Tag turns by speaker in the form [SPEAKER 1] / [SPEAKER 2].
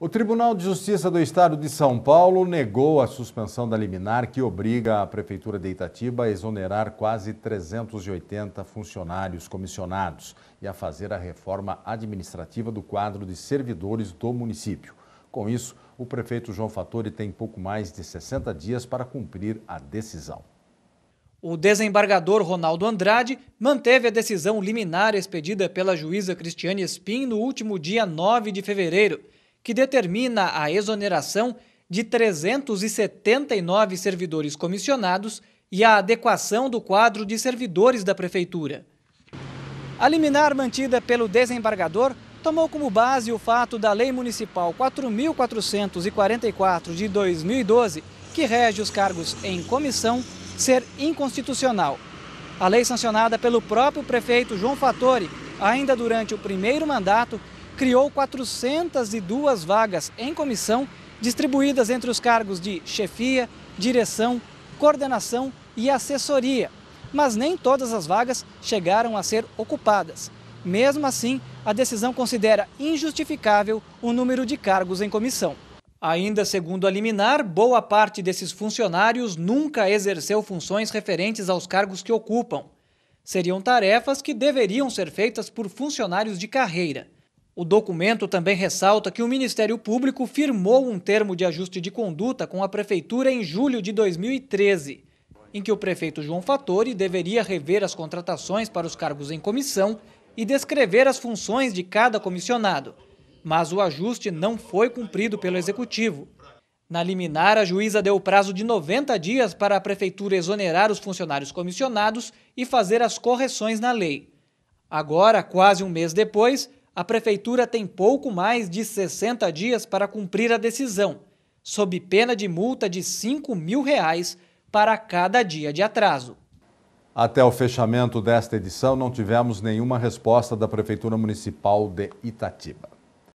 [SPEAKER 1] O Tribunal de Justiça do Estado de São Paulo negou a suspensão da liminar que obriga a Prefeitura de Itatiba a exonerar quase 380 funcionários comissionados e a fazer a reforma administrativa do quadro de servidores do município. Com isso, o prefeito João Fatori tem pouco mais de 60 dias para cumprir a decisão.
[SPEAKER 2] O desembargador Ronaldo Andrade manteve a decisão liminar expedida pela juíza Cristiane Espin no último dia 9 de fevereiro que determina a exoneração de 379 servidores comissionados e a adequação do quadro de servidores da Prefeitura. A liminar mantida pelo desembargador tomou como base o fato da Lei Municipal 4.444 de 2012, que rege os cargos em comissão, ser inconstitucional. A lei sancionada pelo próprio prefeito João Fattori, ainda durante o primeiro mandato, criou 402 vagas em comissão, distribuídas entre os cargos de chefia, direção, coordenação e assessoria. Mas nem todas as vagas chegaram a ser ocupadas. Mesmo assim, a decisão considera injustificável o número de cargos em comissão. Ainda segundo a liminar, boa parte desses funcionários nunca exerceu funções referentes aos cargos que ocupam. Seriam tarefas que deveriam ser feitas por funcionários de carreira. O documento também ressalta que o Ministério Público firmou um termo de ajuste de conduta com a Prefeitura em julho de 2013, em que o prefeito João Fatori deveria rever as contratações para os cargos em comissão e descrever as funções de cada comissionado. Mas o ajuste não foi cumprido pelo Executivo. Na liminar, a juíza deu prazo de 90 dias para a Prefeitura exonerar os funcionários comissionados e fazer as correções na lei. Agora, quase um mês depois, a prefeitura tem pouco mais de 60 dias para cumprir a decisão, sob pena de multa de 5 mil reais para cada dia de atraso.
[SPEAKER 1] Até o fechamento desta edição, não tivemos nenhuma resposta da Prefeitura Municipal de Itatiba.